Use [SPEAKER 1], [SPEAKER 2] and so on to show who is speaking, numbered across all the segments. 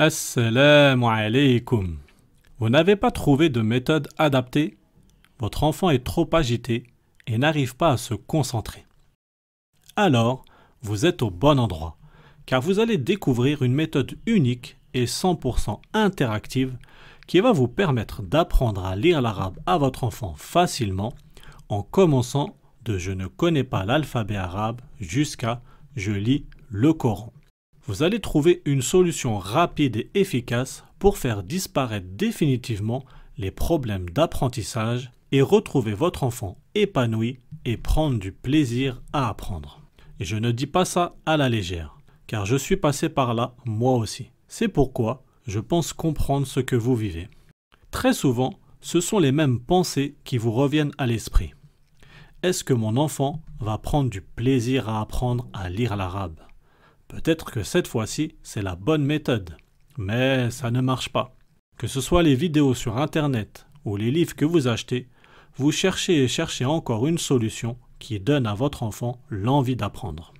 [SPEAKER 1] Assalamu alaikum. Vous n'avez pas trouvé de méthode adaptée Votre enfant est trop agité et n'arrive pas à se concentrer. Alors, vous êtes au bon endroit, car vous allez découvrir une méthode unique et 100% interactive qui va vous permettre d'apprendre à lire l'arabe à votre enfant facilement en commençant de je ne connais pas l'alphabet arabe jusqu'à je lis le Coran vous allez trouver une solution rapide et efficace pour faire disparaître définitivement les problèmes d'apprentissage et retrouver votre enfant épanoui et prendre du plaisir à apprendre. Et je ne dis pas ça à la légère, car je suis passé par là moi aussi. C'est pourquoi je pense comprendre ce que vous vivez. Très souvent, ce sont les mêmes pensées qui vous reviennent à l'esprit. Est-ce que mon enfant va prendre du plaisir à apprendre à lire l'arabe Peut-être que cette fois-ci, c'est la bonne méthode. Mais ça ne marche pas. Que ce soit les vidéos sur Internet ou les livres que vous achetez, vous cherchez et cherchez encore une solution qui donne à votre enfant l'envie d'apprendre.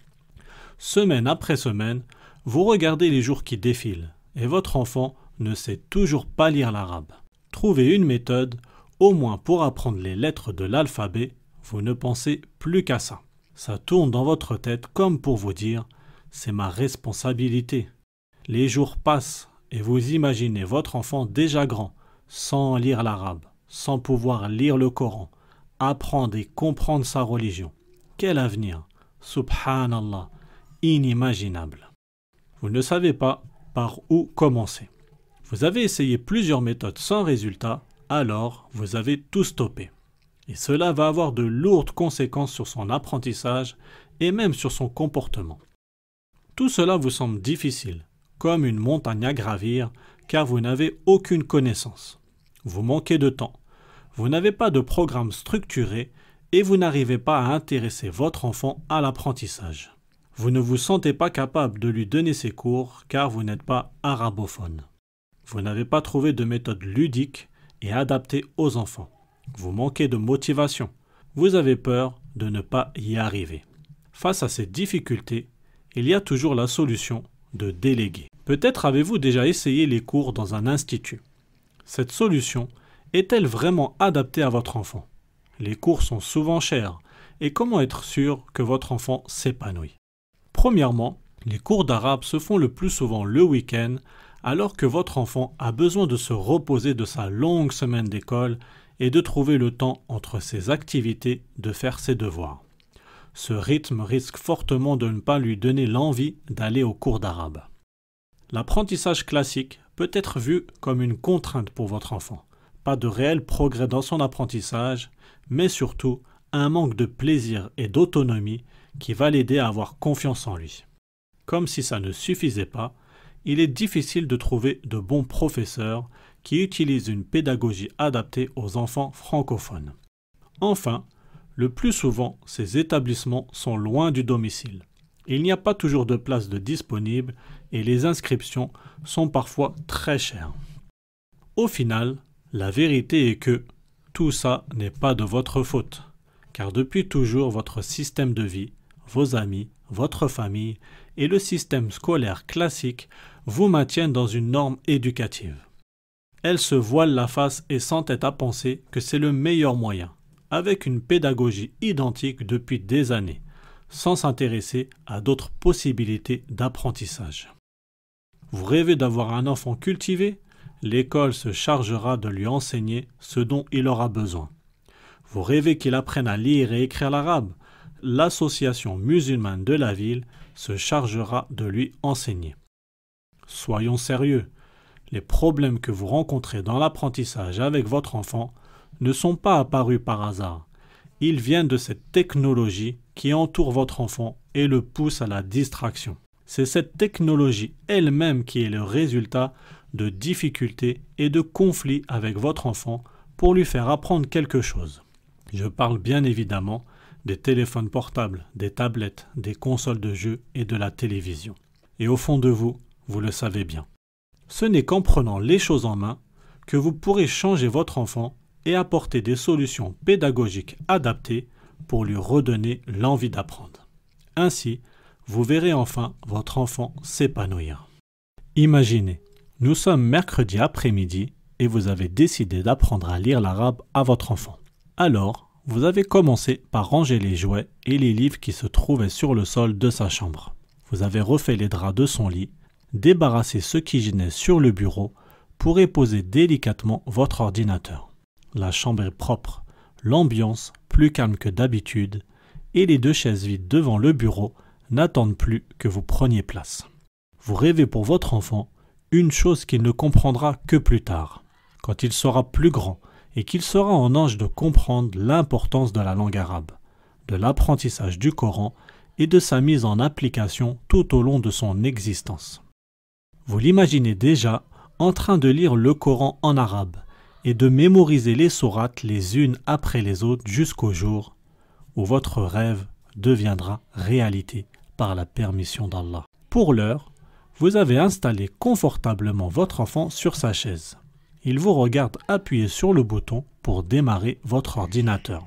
[SPEAKER 1] Semaine après semaine, vous regardez les jours qui défilent et votre enfant ne sait toujours pas lire l'arabe. Trouvez une méthode, au moins pour apprendre les lettres de l'alphabet, vous ne pensez plus qu'à ça. Ça tourne dans votre tête comme pour vous dire c'est ma responsabilité. Les jours passent et vous imaginez votre enfant déjà grand, sans lire l'arabe, sans pouvoir lire le Coran, apprendre et comprendre sa religion. Quel avenir Subhanallah, inimaginable. Vous ne savez pas par où commencer. Vous avez essayé plusieurs méthodes sans résultat, alors vous avez tout stoppé. Et cela va avoir de lourdes conséquences sur son apprentissage et même sur son comportement. Tout cela vous semble difficile, comme une montagne à gravir, car vous n'avez aucune connaissance. Vous manquez de temps, vous n'avez pas de programme structuré et vous n'arrivez pas à intéresser votre enfant à l'apprentissage. Vous ne vous sentez pas capable de lui donner ses cours car vous n'êtes pas arabophone. Vous n'avez pas trouvé de méthode ludique et adaptée aux enfants. Vous manquez de motivation. Vous avez peur de ne pas y arriver. Face à ces difficultés, il y a toujours la solution de déléguer. Peut-être avez-vous déjà essayé les cours dans un institut. Cette solution est-elle vraiment adaptée à votre enfant Les cours sont souvent chers et comment être sûr que votre enfant s'épanouit Premièrement, les cours d'arabe se font le plus souvent le week-end alors que votre enfant a besoin de se reposer de sa longue semaine d'école et de trouver le temps entre ses activités de faire ses devoirs ce rythme risque fortement de ne pas lui donner l'envie d'aller au cours d'arabe. L'apprentissage classique peut être vu comme une contrainte pour votre enfant, pas de réel progrès dans son apprentissage, mais surtout un manque de plaisir et d'autonomie qui va l'aider à avoir confiance en lui. Comme si ça ne suffisait pas, il est difficile de trouver de bons professeurs qui utilisent une pédagogie adaptée aux enfants francophones. Enfin, le plus souvent, ces établissements sont loin du domicile. Il n'y a pas toujours de place de disponible et les inscriptions sont parfois très chères. Au final, la vérité est que tout ça n'est pas de votre faute, car depuis toujours votre système de vie, vos amis, votre famille et le système scolaire classique vous maintiennent dans une norme éducative. Elles se voilent la face et s'entêtent à penser que c'est le meilleur moyen avec une pédagogie identique depuis des années, sans s'intéresser à d'autres possibilités d'apprentissage. Vous rêvez d'avoir un enfant cultivé L'école se chargera de lui enseigner ce dont il aura besoin. Vous rêvez qu'il apprenne à lire et écrire l'arabe L'association musulmane de la ville se chargera de lui enseigner. Soyons sérieux, les problèmes que vous rencontrez dans l'apprentissage avec votre enfant ne sont pas apparus par hasard. Ils viennent de cette technologie qui entoure votre enfant et le pousse à la distraction. C'est cette technologie elle-même qui est le résultat de difficultés et de conflits avec votre enfant pour lui faire apprendre quelque chose. Je parle bien évidemment des téléphones portables, des tablettes, des consoles de jeux et de la télévision. Et au fond de vous, vous le savez bien. Ce n'est qu'en prenant les choses en main que vous pourrez changer votre enfant et apporter des solutions pédagogiques adaptées pour lui redonner l'envie d'apprendre. Ainsi, vous verrez enfin votre enfant s'épanouir. Imaginez, nous sommes mercredi après-midi et vous avez décidé d'apprendre à lire l'arabe à votre enfant. Alors, vous avez commencé par ranger les jouets et les livres qui se trouvaient sur le sol de sa chambre. Vous avez refait les draps de son lit, débarrassé ce qui gênait sur le bureau pour poser délicatement votre ordinateur. La chambre est propre, l'ambiance plus calme que d'habitude, et les deux chaises vides devant le bureau n'attendent plus que vous preniez place. Vous rêvez pour votre enfant une chose qu'il ne comprendra que plus tard, quand il sera plus grand et qu'il sera en âge de comprendre l'importance de la langue arabe, de l'apprentissage du Coran et de sa mise en application tout au long de son existence. Vous l'imaginez déjà en train de lire le Coran en arabe et de mémoriser les sourates les unes après les autres jusqu'au jour où votre rêve deviendra réalité par la permission d'Allah. Pour l'heure, vous avez installé confortablement votre enfant sur sa chaise. Il vous regarde appuyer sur le bouton pour démarrer votre ordinateur.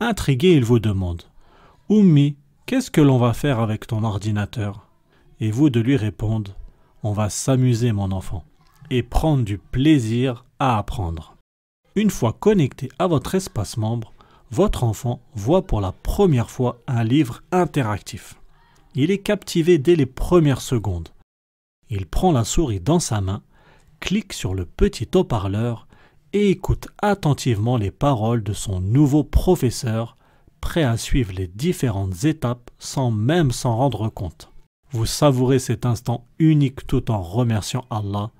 [SPEAKER 1] Intrigué, il vous demande « Oumi, qu'est-ce que l'on va faire avec ton ordinateur ?» Et vous de lui répondre « On va s'amuser mon enfant » et prendre du plaisir à apprendre. Une fois connecté à votre espace membre, votre enfant voit pour la première fois un livre interactif. Il est captivé dès les premières secondes. Il prend la souris dans sa main, clique sur le petit haut-parleur et écoute attentivement les paroles de son nouveau professeur, prêt à suivre les différentes étapes sans même s'en rendre compte. Vous savourez cet instant unique tout en remerciant Allah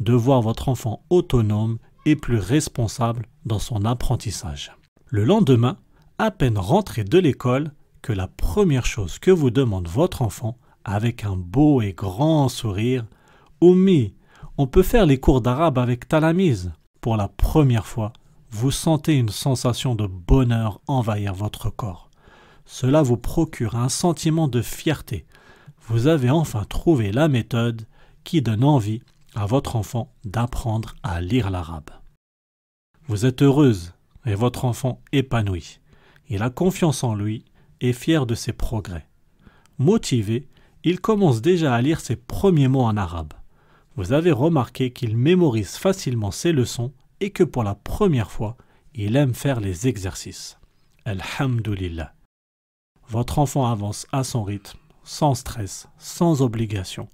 [SPEAKER 1] de voir votre enfant autonome et plus responsable dans son apprentissage. Le lendemain, à peine rentré de l'école, que la première chose que vous demande votre enfant, avec un beau et grand sourire, Oumi, on peut faire les cours d'arabe avec Talamise. Pour la première fois, vous sentez une sensation de bonheur envahir votre corps. Cela vous procure un sentiment de fierté. Vous avez enfin trouvé la méthode qui donne envie à votre enfant d'apprendre à lire l'arabe. Vous êtes heureuse et votre enfant épanoui. Il a confiance en lui et fier de ses progrès. Motivé, il commence déjà à lire ses premiers mots en arabe. Vous avez remarqué qu'il mémorise facilement ses leçons et que pour la première fois, il aime faire les exercices. Alhamdulillah. Votre enfant avance à son rythme, sans stress, sans obligation,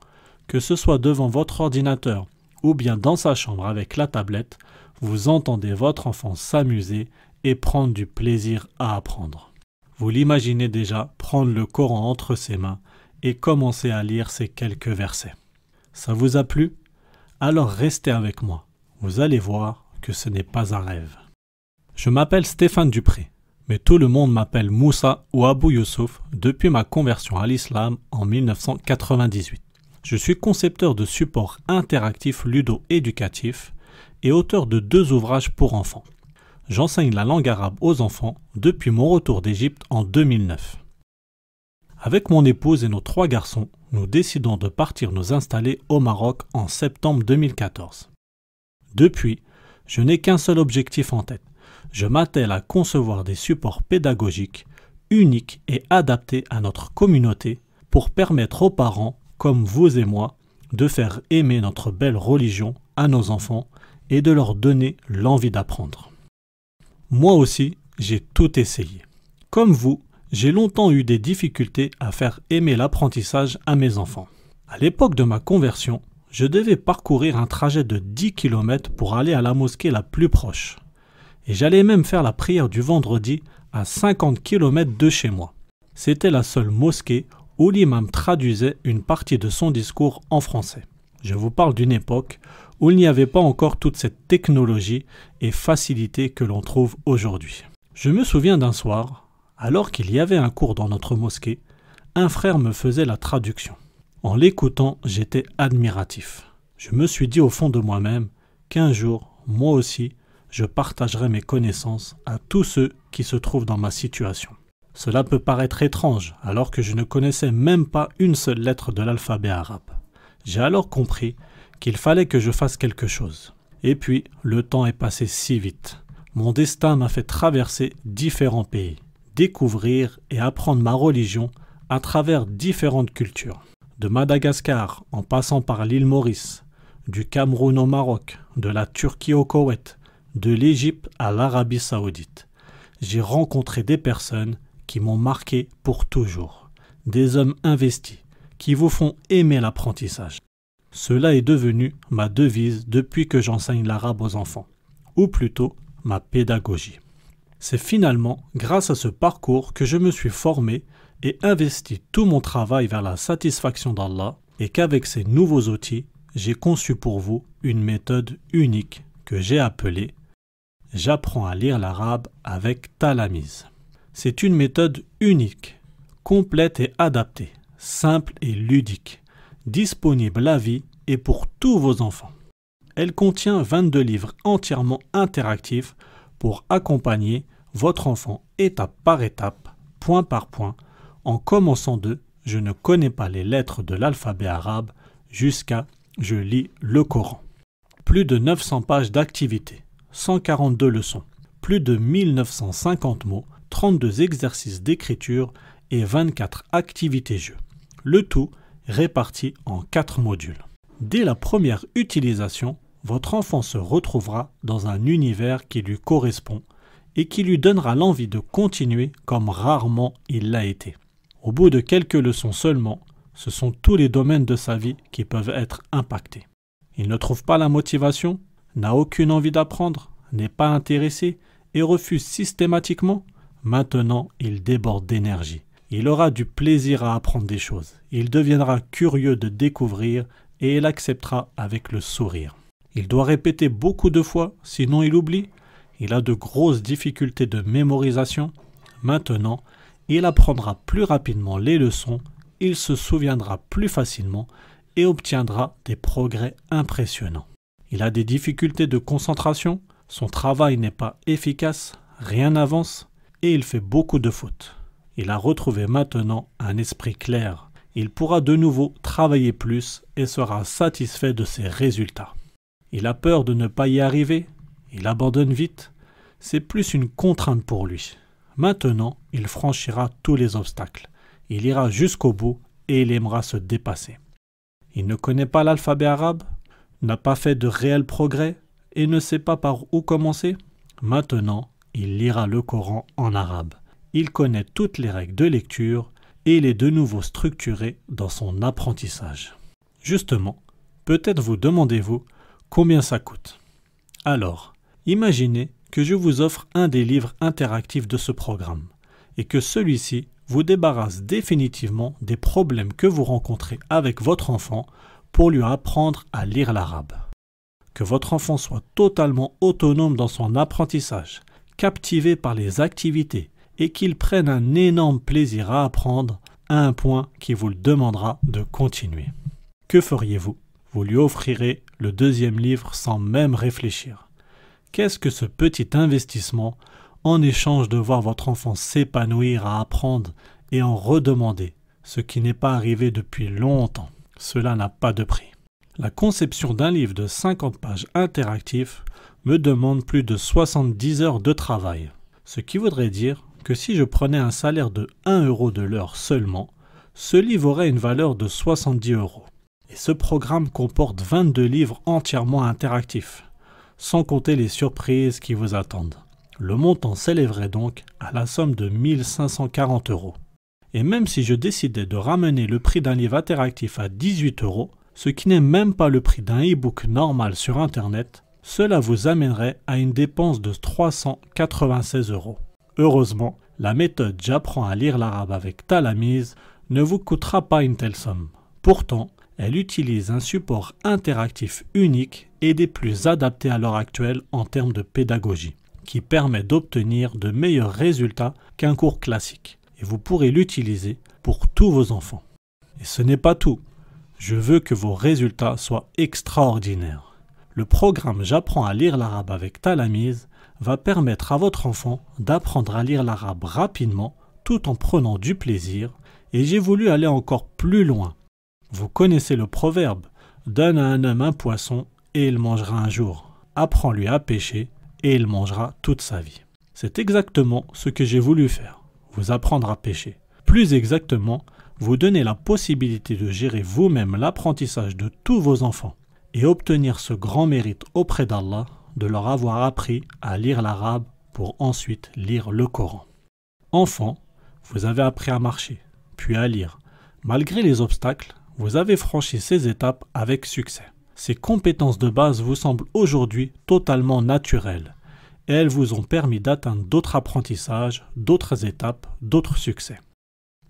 [SPEAKER 1] que ce soit devant votre ordinateur ou bien dans sa chambre avec la tablette, vous entendez votre enfant s'amuser et prendre du plaisir à apprendre. Vous l'imaginez déjà prendre le Coran entre ses mains et commencer à lire ces quelques versets. Ça vous a plu Alors restez avec moi. Vous allez voir que ce n'est pas un rêve. Je m'appelle Stéphane Dupré, mais tout le monde m'appelle Moussa ou Abou Youssouf depuis ma conversion à l'islam en 1998. Je suis concepteur de supports interactifs ludo-éducatifs et auteur de deux ouvrages pour enfants. J'enseigne la langue arabe aux enfants depuis mon retour d'Égypte en 2009. Avec mon épouse et nos trois garçons, nous décidons de partir nous installer au Maroc en septembre 2014. Depuis, je n'ai qu'un seul objectif en tête. Je m'attelle à concevoir des supports pédagogiques uniques et adaptés à notre communauté pour permettre aux parents comme vous et moi, de faire aimer notre belle religion à nos enfants et de leur donner l'envie d'apprendre. Moi aussi, j'ai tout essayé. Comme vous, j'ai longtemps eu des difficultés à faire aimer l'apprentissage à mes enfants. À l'époque de ma conversion, je devais parcourir un trajet de 10 km pour aller à la mosquée la plus proche. Et j'allais même faire la prière du vendredi à 50 km de chez moi. C'était la seule mosquée où l'imam traduisait une partie de son discours en français. Je vous parle d'une époque où il n'y avait pas encore toute cette technologie et facilité que l'on trouve aujourd'hui. Je me souviens d'un soir, alors qu'il y avait un cours dans notre mosquée, un frère me faisait la traduction. En l'écoutant, j'étais admiratif. Je me suis dit au fond de moi-même qu'un jour, moi aussi, je partagerai mes connaissances à tous ceux qui se trouvent dans ma situation. Cela peut paraître étrange, alors que je ne connaissais même pas une seule lettre de l'alphabet arabe. J'ai alors compris qu'il fallait que je fasse quelque chose. Et puis, le temps est passé si vite. Mon destin m'a fait traverser différents pays, découvrir et apprendre ma religion à travers différentes cultures. De Madagascar en passant par l'île Maurice, du Cameroun au Maroc, de la Turquie au Koweït, de l'Égypte à l'Arabie saoudite. J'ai rencontré des personnes qui m'ont marqué pour toujours, des hommes investis qui vous font aimer l'apprentissage. Cela est devenu ma devise depuis que j'enseigne l'arabe aux enfants, ou plutôt ma pédagogie. C'est finalement grâce à ce parcours que je me suis formé et investi tout mon travail vers la satisfaction d'Allah et qu'avec ces nouveaux outils, j'ai conçu pour vous une méthode unique que j'ai appelée J'apprends à lire l'arabe avec Talamise. C'est une méthode unique, complète et adaptée, simple et ludique, disponible à vie et pour tous vos enfants. Elle contient 22 livres entièrement interactifs pour accompagner votre enfant étape par étape, point par point, en commençant de Je ne connais pas les lettres de l'alphabet arabe jusqu'à Je lis le Coran. Plus de 900 pages d'activités, 142 leçons, plus de 1950 mots 32 exercices d'écriture et 24 activités jeux. Le tout réparti en 4 modules. Dès la première utilisation, votre enfant se retrouvera dans un univers qui lui correspond et qui lui donnera l'envie de continuer comme rarement il l'a été. Au bout de quelques leçons seulement, ce sont tous les domaines de sa vie qui peuvent être impactés. Il ne trouve pas la motivation, n'a aucune envie d'apprendre, n'est pas intéressé et refuse systématiquement Maintenant, il déborde d'énergie. Il aura du plaisir à apprendre des choses. Il deviendra curieux de découvrir et il acceptera avec le sourire. Il doit répéter beaucoup de fois, sinon il oublie. Il a de grosses difficultés de mémorisation. Maintenant, il apprendra plus rapidement les leçons, il se souviendra plus facilement et obtiendra des progrès impressionnants. Il a des difficultés de concentration, son travail n'est pas efficace, rien n'avance, il fait beaucoup de fautes. Il a retrouvé maintenant un esprit clair. Il pourra de nouveau travailler plus et sera satisfait de ses résultats. Il a peur de ne pas y arriver, il abandonne vite, c'est plus une contrainte pour lui. Maintenant, il franchira tous les obstacles, il ira jusqu'au bout et il aimera se dépasser. Il ne connaît pas l'alphabet arabe, n'a pas fait de réels progrès et ne sait pas par où commencer. Maintenant, il lira le Coran en arabe. Il connaît toutes les règles de lecture et il est de nouveau structuré dans son apprentissage. Justement, peut-être vous demandez-vous combien ça coûte. Alors, imaginez que je vous offre un des livres interactifs de ce programme et que celui-ci vous débarrasse définitivement des problèmes que vous rencontrez avec votre enfant pour lui apprendre à lire l'arabe. Que votre enfant soit totalement autonome dans son apprentissage, captivé par les activités et qu'ils prennent un énorme plaisir à apprendre à un point qui vous le demandera de continuer. Que feriez-vous Vous lui offrirez le deuxième livre sans même réfléchir. Qu'est-ce que ce petit investissement en échange de voir votre enfant s'épanouir à apprendre et en redemander, ce qui n'est pas arrivé depuis longtemps Cela n'a pas de prix. La conception d'un livre de 50 pages interactif me demande plus de 70 heures de travail. Ce qui voudrait dire que si je prenais un salaire de 1 euro de l'heure seulement, ce livre aurait une valeur de 70 euros. Et ce programme comporte 22 livres entièrement interactifs, sans compter les surprises qui vous attendent. Le montant s'élèverait donc à la somme de 1540 euros. Et même si je décidais de ramener le prix d'un livre interactif à 18 euros, ce qui n'est même pas le prix d'un e-book normal sur Internet, cela vous amènerait à une dépense de 396 euros. Heureusement, la méthode J'apprends à lire l'arabe avec Talamise ne vous coûtera pas une telle somme. Pourtant, elle utilise un support interactif unique et des plus adaptés à l'heure actuelle en termes de pédagogie, qui permet d'obtenir de meilleurs résultats qu'un cours classique. Et vous pourrez l'utiliser pour tous vos enfants. Et ce n'est pas tout. Je veux que vos résultats soient extraordinaires. Le programme J'apprends à lire l'arabe avec Talamise va permettre à votre enfant d'apprendre à lire l'arabe rapidement tout en prenant du plaisir et j'ai voulu aller encore plus loin. Vous connaissez le proverbe Donne à un homme un poisson et il mangera un jour. Apprends-lui à pêcher et il mangera toute sa vie. C'est exactement ce que j'ai voulu faire, vous apprendre à pêcher. Plus exactement, vous donnez la possibilité de gérer vous-même l'apprentissage de tous vos enfants et obtenir ce grand mérite auprès d'Allah de leur avoir appris à lire l'arabe pour ensuite lire le Coran. Enfant, vous avez appris à marcher, puis à lire. Malgré les obstacles, vous avez franchi ces étapes avec succès. Ces compétences de base vous semblent aujourd'hui totalement naturelles elles vous ont permis d'atteindre d'autres apprentissages, d'autres étapes, d'autres succès.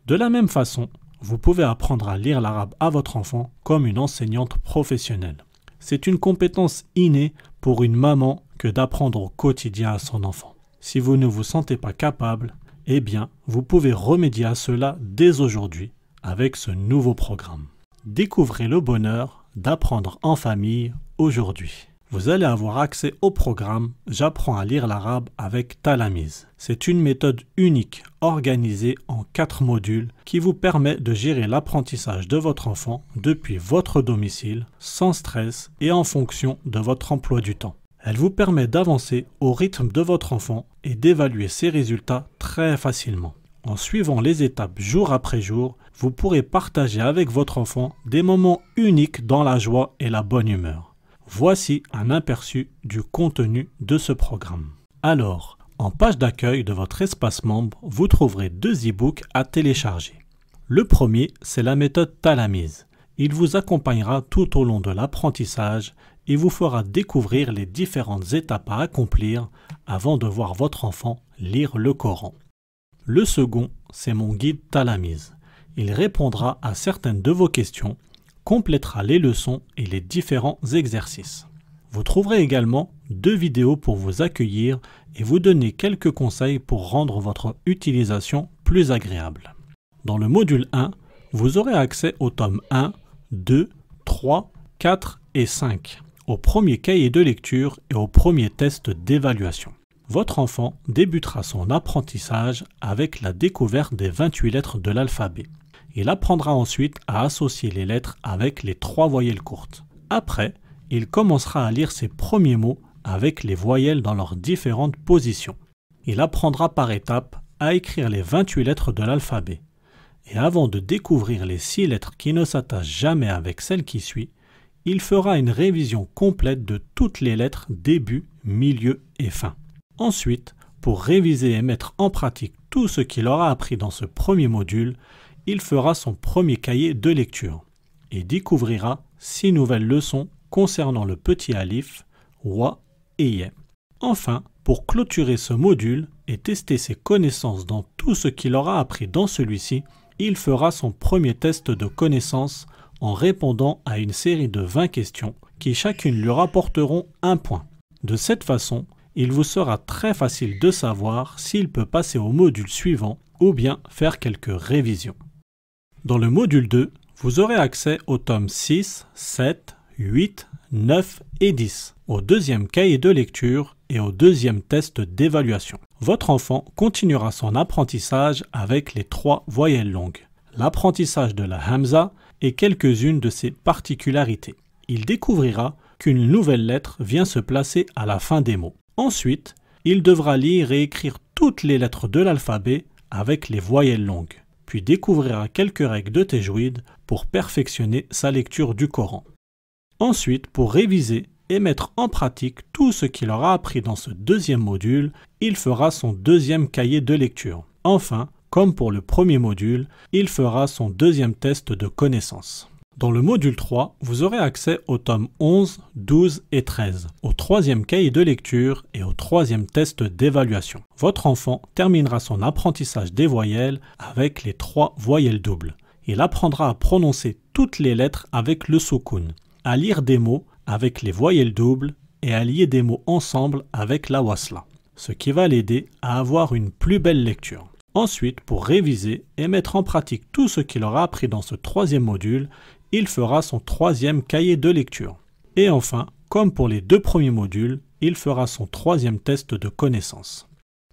[SPEAKER 1] De la même façon, vous pouvez apprendre à lire l'arabe à votre enfant comme une enseignante professionnelle. C'est une compétence innée pour une maman que d'apprendre au quotidien à son enfant. Si vous ne vous sentez pas capable, eh bien, vous pouvez remédier à cela dès aujourd'hui avec ce nouveau programme. Découvrez le bonheur d'apprendre en famille aujourd'hui vous allez avoir accès au programme J'apprends à lire l'arabe avec Talamiz. C'est une méthode unique organisée en quatre modules qui vous permet de gérer l'apprentissage de votre enfant depuis votre domicile, sans stress et en fonction de votre emploi du temps. Elle vous permet d'avancer au rythme de votre enfant et d'évaluer ses résultats très facilement. En suivant les étapes jour après jour, vous pourrez partager avec votre enfant des moments uniques dans la joie et la bonne humeur. Voici un aperçu du contenu de ce programme. Alors, en page d'accueil de votre espace membre, vous trouverez deux e-books à télécharger. Le premier, c'est la méthode Talamise. Il vous accompagnera tout au long de l'apprentissage et vous fera découvrir les différentes étapes à accomplir avant de voir votre enfant lire le Coran. Le second, c'est mon guide Talamise. Il répondra à certaines de vos questions complétera les leçons et les différents exercices. Vous trouverez également deux vidéos pour vous accueillir et vous donner quelques conseils pour rendre votre utilisation plus agréable. Dans le module 1, vous aurez accès aux tomes 1, 2, 3, 4 et 5, au premier cahier de lecture et au premier test d'évaluation. Votre enfant débutera son apprentissage avec la découverte des 28 lettres de l'alphabet. Il apprendra ensuite à associer les lettres avec les trois voyelles courtes. Après, il commencera à lire ses premiers mots avec les voyelles dans leurs différentes positions. Il apprendra par étapes à écrire les 28 lettres de l'alphabet. Et avant de découvrir les 6 lettres qui ne s'attachent jamais avec celle qui suit, il fera une révision complète de toutes les lettres début, milieu et fin. Ensuite, pour réviser et mettre en pratique tout ce qu'il aura appris dans ce premier module, il fera son premier cahier de lecture et découvrira six nouvelles leçons concernant le petit alif, roi et yé. Enfin, pour clôturer ce module et tester ses connaissances dans tout ce qu'il aura appris dans celui-ci, il fera son premier test de connaissances en répondant à une série de 20 questions qui chacune lui rapporteront un point. De cette façon, il vous sera très facile de savoir s'il peut passer au module suivant ou bien faire quelques révisions. Dans le module 2, vous aurez accès aux tomes 6, 7, 8, 9 et 10, au deuxième cahier de lecture et au deuxième test d'évaluation. Votre enfant continuera son apprentissage avec les trois voyelles longues, l'apprentissage de la Hamza et quelques-unes de ses particularités. Il découvrira qu'une nouvelle lettre vient se placer à la fin des mots. Ensuite, il devra lire et écrire toutes les lettres de l'alphabet avec les voyelles longues puis découvrira quelques règles de tajwid pour perfectionner sa lecture du Coran. Ensuite, pour réviser et mettre en pratique tout ce qu'il aura appris dans ce deuxième module, il fera son deuxième cahier de lecture. Enfin, comme pour le premier module, il fera son deuxième test de connaissances. Dans le module 3, vous aurez accès aux tomes 11, 12 et 13, au troisième cahier de lecture et au troisième test d'évaluation. Votre enfant terminera son apprentissage des voyelles avec les trois voyelles doubles. Il apprendra à prononcer toutes les lettres avec le soukoun, à lire des mots avec les voyelles doubles et à lier des mots ensemble avec la wasla, ce qui va l'aider à avoir une plus belle lecture. Ensuite, pour réviser et mettre en pratique tout ce qu'il aura appris dans ce troisième module, il fera son troisième cahier de lecture. Et enfin, comme pour les deux premiers modules, il fera son troisième test de connaissance.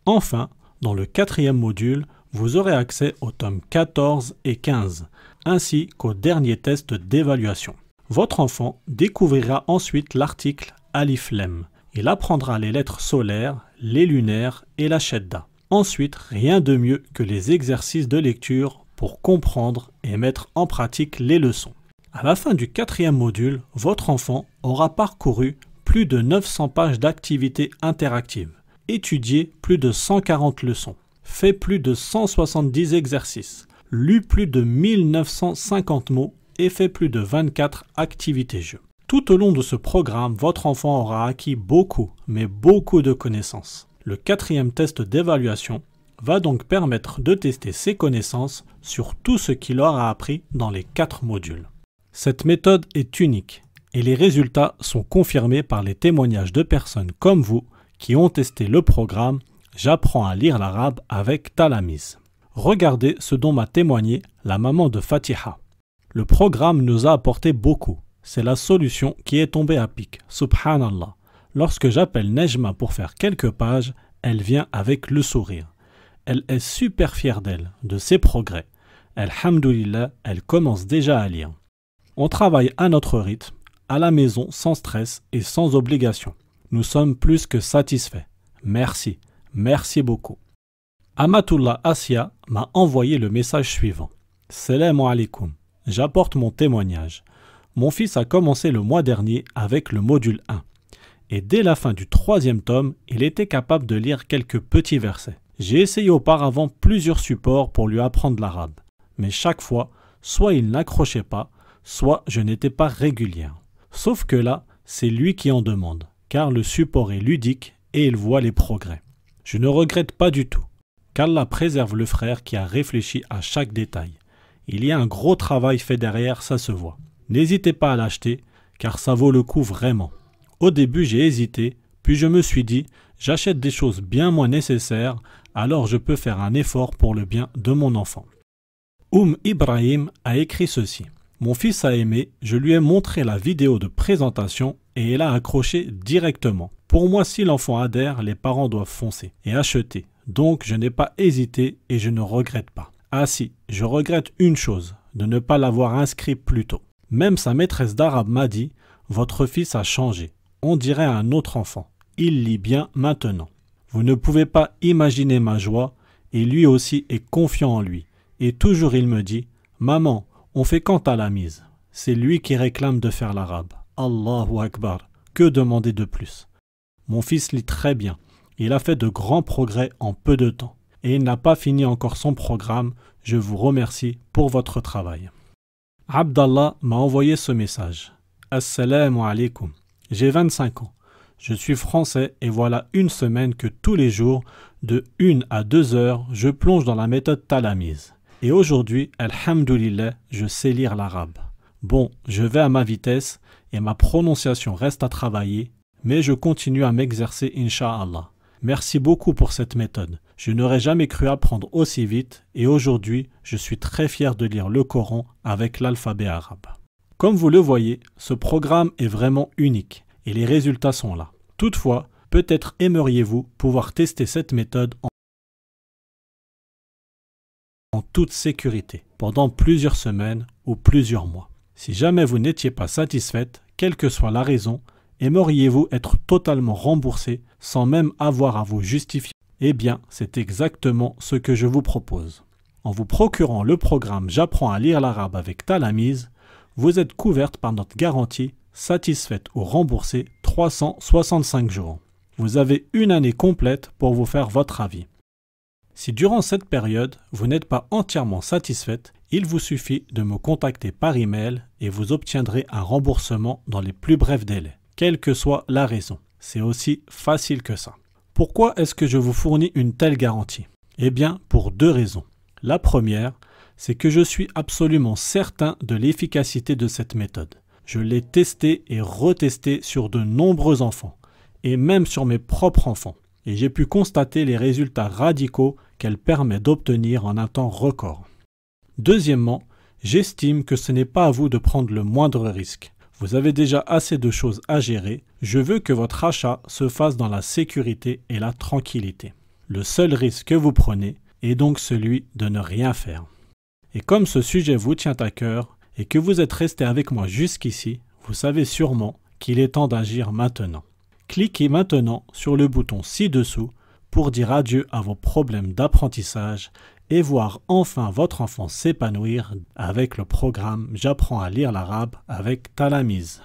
[SPEAKER 1] Enfin, dans le quatrième module, vous aurez accès aux tomes 14 et 15, ainsi qu'au dernier test d'évaluation. Votre enfant découvrira ensuite l'article Alif Lem. Il apprendra les lettres solaires, les lunaires et la Shedda. Ensuite, rien de mieux que les exercices de lecture pour comprendre et mettre en pratique les leçons. À la fin du quatrième module, votre enfant aura parcouru plus de 900 pages d'activités interactives, étudié plus de 140 leçons, fait plus de 170 exercices, lu plus de 1950 mots et fait plus de 24 activités jeux. Tout au long de ce programme, votre enfant aura acquis beaucoup, mais beaucoup de connaissances. Le quatrième test d'évaluation va donc permettre de tester ses connaissances sur tout ce qu'il aura appris dans les quatre modules. Cette méthode est unique et les résultats sont confirmés par les témoignages de personnes comme vous qui ont testé le programme J'apprends à lire l'arabe avec Talamis. Regardez ce dont m'a témoigné la maman de Fatiha. Le programme nous a apporté beaucoup. C'est la solution qui est tombée à pic, subhanallah. Lorsque j'appelle Nejma pour faire quelques pages, elle vient avec le sourire. Elle est super fière d'elle, de ses progrès. Alhamdulillah, elle commence déjà à lire. On travaille à notre rythme, à la maison, sans stress et sans obligation. Nous sommes plus que satisfaits. Merci, merci beaucoup. Amatullah Assia m'a envoyé le message suivant. Salam alaikum. J'apporte mon témoignage. Mon fils a commencé le mois dernier avec le module 1. Et dès la fin du troisième tome, il était capable de lire quelques petits versets. J'ai essayé auparavant plusieurs supports pour lui apprendre l'arabe. Mais chaque fois, soit il n'accrochait pas, soit je n'étais pas régulière. Sauf que là, c'est lui qui en demande, car le support est ludique et il voit les progrès. Je ne regrette pas du tout. Qu'Allah préserve le frère qui a réfléchi à chaque détail. Il y a un gros travail fait derrière, ça se voit. N'hésitez pas à l'acheter, car ça vaut le coup vraiment. Au début, j'ai hésité, puis je me suis dit, j'achète des choses bien moins nécessaires, alors je peux faire un effort pour le bien de mon enfant. Oum Ibrahim a écrit ceci. Mon fils a aimé, je lui ai montré la vidéo de présentation et il a accroché directement. Pour moi, si l'enfant adhère, les parents doivent foncer et acheter. Donc je n'ai pas hésité et je ne regrette pas. Ah si, je regrette une chose, de ne pas l'avoir inscrit plus tôt. Même sa maîtresse d'arabe m'a dit Votre fils a changé. On dirait un autre enfant. Il lit bien maintenant. Vous ne pouvez pas imaginer ma joie, et lui aussi est confiant en lui. Et toujours il me dit Maman, on fait quant à la mise. C'est lui qui réclame de faire l'arabe. Allahu Akbar. Que demander de plus Mon fils lit très bien. Il a fait de grands progrès en peu de temps. Et il n'a pas fini encore son programme. Je vous remercie pour votre travail. Abdallah m'a envoyé ce message. Assalamu alaikum. J'ai 25 ans. Je suis français et voilà une semaine que tous les jours, de 1 à 2 heures, je plonge dans la méthode Talamise. Et aujourd'hui, alhamdoulilah, je sais lire l'arabe. Bon, je vais à ma vitesse et ma prononciation reste à travailler, mais je continue à m'exercer, inshallah. Merci beaucoup pour cette méthode. Je n'aurais jamais cru apprendre aussi vite et aujourd'hui, je suis très fier de lire le Coran avec l'alphabet arabe. Comme vous le voyez, ce programme est vraiment unique et les résultats sont là. Toutefois, peut-être aimeriez-vous pouvoir tester cette méthode en en toute sécurité pendant plusieurs semaines ou plusieurs mois. Si jamais vous n'étiez pas satisfaite, quelle que soit la raison, aimeriez-vous être totalement remboursé sans même avoir à vous justifier Eh bien, c'est exactement ce que je vous propose. En vous procurant le programme J'apprends à lire l'arabe avec Talamise, vous êtes couverte par notre garantie satisfaite ou remboursée 365 jours. Vous avez une année complète pour vous faire votre avis. Si durant cette période, vous n'êtes pas entièrement satisfaite, il vous suffit de me contacter par email et vous obtiendrez un remboursement dans les plus brefs délais, quelle que soit la raison. C'est aussi facile que ça. Pourquoi est-ce que je vous fournis une telle garantie Eh bien, pour deux raisons. La première, c'est que je suis absolument certain de l'efficacité de cette méthode. Je l'ai testée et retestée sur de nombreux enfants, et même sur mes propres enfants et j'ai pu constater les résultats radicaux qu'elle permet d'obtenir en un temps record. Deuxièmement, j'estime que ce n'est pas à vous de prendre le moindre risque. Vous avez déjà assez de choses à gérer, je veux que votre achat se fasse dans la sécurité et la tranquillité. Le seul risque que vous prenez est donc celui de ne rien faire. Et comme ce sujet vous tient à cœur et que vous êtes resté avec moi jusqu'ici, vous savez sûrement qu'il est temps d'agir maintenant cliquez maintenant sur le bouton ci-dessous pour dire adieu à vos problèmes d'apprentissage et voir enfin votre enfant s'épanouir avec le programme J'apprends à lire l'arabe avec Talamise.